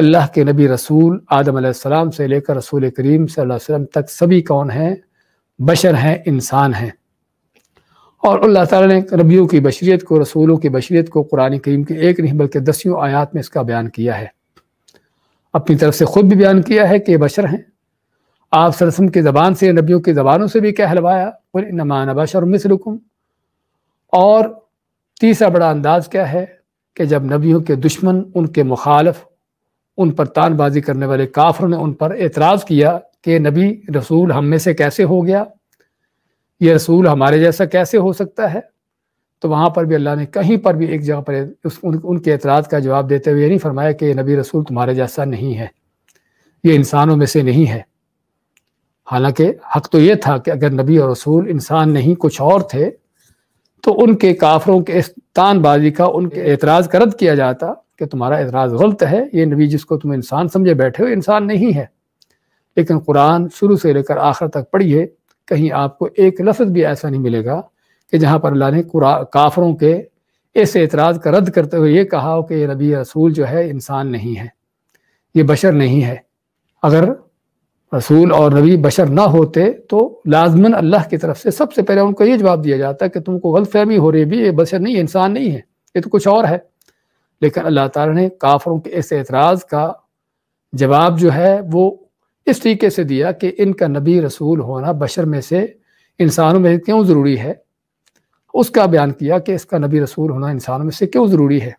अल्लाह के नबी रसूल आदम से लेकर रसूल करीम वसल्लम तक सभी कौन हैं बशर हैं इंसान हैं और अल्लाह ताला ने नबियों की बशरीत को रसूलों की बशरीत को कुरान करीम के एक नहीं बल्कि दसियों आयात में इसका बयान किया है अपनी तरफ से खुद भी बयान किया है कि ये बशर हैं आप सरसम की ज़बान से नबियों की ज़बानों से भी कहलवाया नमान बशर मिसलकुम और तीसरा बड़ा अंदाज क्या है कि जब नबियों के दुश्मन उनके मुखालफ उन पर तानबाजी करने वाले काफरों ने उन पर एतराज़ किया कि नबी रसूल हम में से कैसे हो गया ये रसूल हमारे जैसा कैसे हो सकता है तो वहाँ पर भी अल्लाह ने कहीं पर भी एक जगह पर उस उन, उनके एतराज़ का जवाब देते हुए ये नहीं फरमाया कि नबी रसूल तुम्हारे जैसा नहीं है ये इंसानों में से नहीं है हालांकि हक तो ये था कि अगर नबी और रसूल इंसान नहीं कुछ और थे तो उनके काफरों के इस तानबाजी का उनके एतराज़ रद्द किया जाता कि तुम्हारा एतराज़ गलत है ये नबी जिसको तुम इंसान समझे बैठे हो इंसान नहीं है लेकिन कुरान शुरू से लेकर आखिर तक पढ़िए कहीं आपको एक लफ्ज़ भी ऐसा नहीं मिलेगा कि जहाँ पर अल्लाह ने काफरों के ऐसे एतराज़ का रद्द करते हुए ये कहा हो कि ये नबी रसूल जो है इंसान नहीं है ये बशर नहीं है अगर रसूल और नबी बशर ना होते तो लाजमन अल्लाह की तरफ से सबसे पहले उनको ये जवाब दिया जाता है कि तुमको गलत फहमी हो रही है भी ये बशर नहीं इंसान नहीं है ये तो कुछ और है लेकिन अल्लाह ताला ने काफरों के इस एतराज़ का जवाब जो है वो इस तरीके से दिया कि इनका नबी रसूल होना बशर में से इंसानों में क्यों ज़रूरी है उसका बयान किया कि इसका नबी रसूल होना इंसानों में से क्यों ज़रूरी है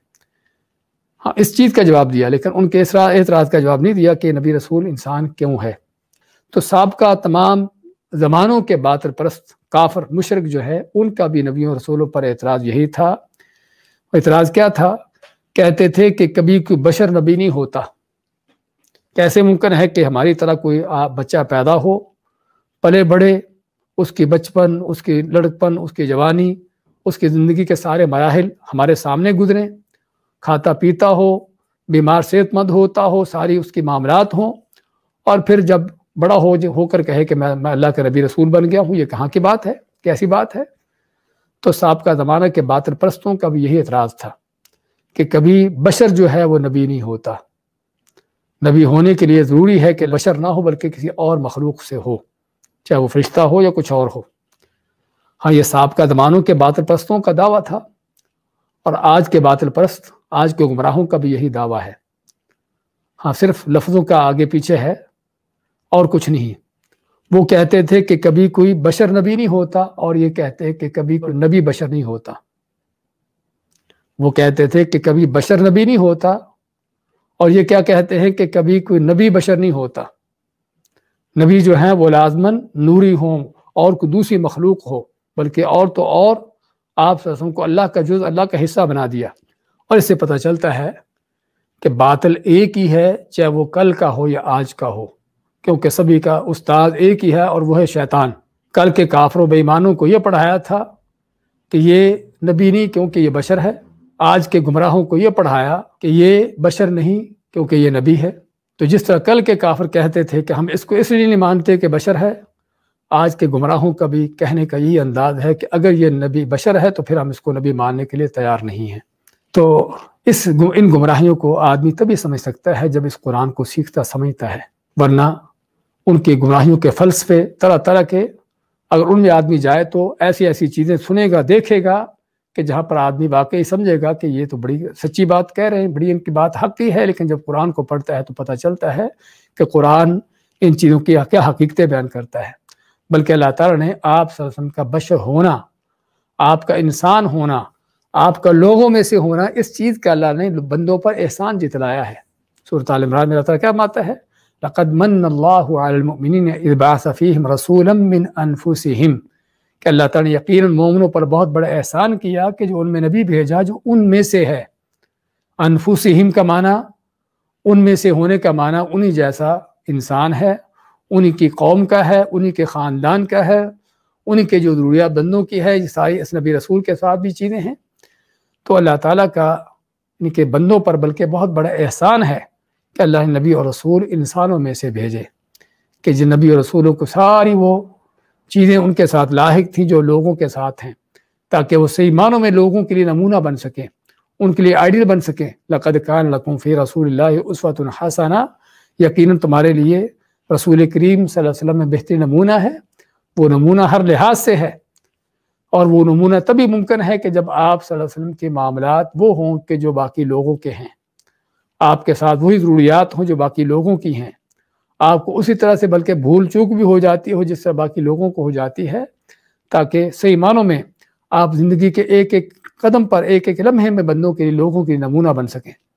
हाँ इस चीज़ का जवाब दिया लेकिन उनके एतराज़ का जवाब नहीं दिया कि नबी रसूल इंसान क्यों है तो सबका तमाम ज़मानों के बातर परस्त काफर मुशरक जो है उनका भी नबियों रसूलों पर एतराज़ यही था एतराज़ क्या था कहते थे कि कभी कोई बशर नबी नहीं होता कैसे मुमकिन है कि हमारी तरह कोई बच्चा पैदा हो पले बड़े उसकी बचपन उसकी लड़कपन उसकी जवानी उसकी ज़िंदगी के सारे मराहल हमारे सामने गुजरें खाता पीता हो बीमार सेहतमंद होता हो सारी उसकी मामलात हों और फिर जब बड़ा हो होकर कहे कि मैं मैं अल्लाह के रबी रसूल बन गया हूँ ये कहाँ की बात है कैसी बात है तो साहब का ज़माना के बातर परस्तों का भी यही एतराज़ था कि कभी बशर जो है वो नबी नहीं होता नबी होने के लिए ज़रूरी है कि बशर ना हो बल्कि किसी और मखलूक से हो चाहे वो फरिश्ता हो या कुछ और हो हाँ ये सबका ज़मानों के बातल परस्तों का दावा था और आज के बातल परस्त आज के गुमराहों का भी यही दावा है हाँ सिर्फ लफ्ज़ों का आगे पीछे है और कुछ नहीं वो कहते थे कि कभी कोई बशर नबी नहीं होता और ये कहते हैं कि कभी कोई नबी बशर नहीं होता वो कहते थे कि कभी बशर नबी नहीं होता और ये क्या कहते हैं कि कभी कोई नबी बशर नहीं होता नबी जो है वो लाजमन नूरी हों और कोई दूसरी मखलूक हो बल्कि और तो और आप को अल्लाह का जुज अल्लाह का हिस्सा बना दिया और इससे पता चलता है कि बातल एक ही है चाहे वो कल का हो या आज का हो क्योंकि सभी का उस्ताद एक ही है और वह है शैतान कल के काफरों बेईमानों को यह पढ़ाया था कि ये नबी नहीं क्योंकि ये बशर है आज के गुमराहों को ये पढ़ाया कि ये बशर नहीं क्योंकि ये नबी है तो जिस तरह कल के काफर कहते थे कि हम इसको इसलिए नहीं मानते कि बशर है आज के गुमराहों का भी कहने का यही अंदाज है कि अगर ये नबी बशर है तो फिर हम इसको नबी मानने के लिए तैयार नहीं हैं तो इस इन गुमराहियों को आदमी तभी समझ सकता है जब इस कुरान को सीखता समझता है वरना उनके गुमराहियों के फलसफे तरह तरह के अगर उनमें आदमी जाए तो ऐसी ऐसी चीज़ें सुनेगा देखेगा कि जहाँ पर आदमी वाकई समझेगा कि ये तो बड़ी सच्ची बात कह रहे हैं बड़ी इनकी बात हक ही है लेकिन जब कुरान को पढ़ता है तो पता चलता है कि कुरान इन चीज़ों की क्या हकीकतें बयान करता है बल्कि अल्लाह तारा ने आप वसम का बशर होना आपका इंसान होना आपका लोगों में से होना इस चीज़ का अल्लाह ने बंदों पर एहसान जितलाया है सूरत इमरान में अल्लाह क्या माता है लकदमन मन अल्लामिन इबासफ़ीम रसूलम अनफुसम कि अल्लाह ताला ने यकीन मोमनों पर बहुत बड़ा एहसान किया कि जो उनमें नबी भेजा जो उनमें से है अनफुसहिम का माना उनमें से होने का माना उन्हीं जैसा इंसान है उन्हीं की कौम का है उन्हीं के ख़ानदान का है उन्हीं के जो जरूरिया बंदों की है ये सारी इस नबी रसूल के साथ भी चीज़ें हैं तो अल्लाह ताला का इनके बंदों पर बल्कि बहुत बड़ा एहसान है कि अल्लाह नबी और रसूल इंसानों में से भेजे कि जिन नबी और रसूलों को सारी वो चीज़ें उनके साथ लाक थी जो लोगों के साथ हैं ताकि वो सही मानों में लोगों के लिए नमूना बन सकें उनके लिए आइडियल बन सकें लकद कान लकूँ फिर रसूल उसवत हसाना यकीन तुम्हारे लिए रसूल करीम सल्लम में बेहतरीन नमूना है वो नमूना हर लिहाज से है और वो नमूना तभी मुमकिन है कि जब आप सल्लम के मामला वो हों कि जो बाकी लोगों के हैं आपके साथ वही ज़रूरियात हों जो बाकी लोगों की हैं आपको उसी तरह से बल्कि भूल चूक भी हो जाती हो जिससे बाकी लोगों को हो जाती है ताकि सही मानों में आप ज़िंदगी के एक एक कदम पर एक एक लम्हे में बंदों के लिए लोगों के लिए नमूना बन सकें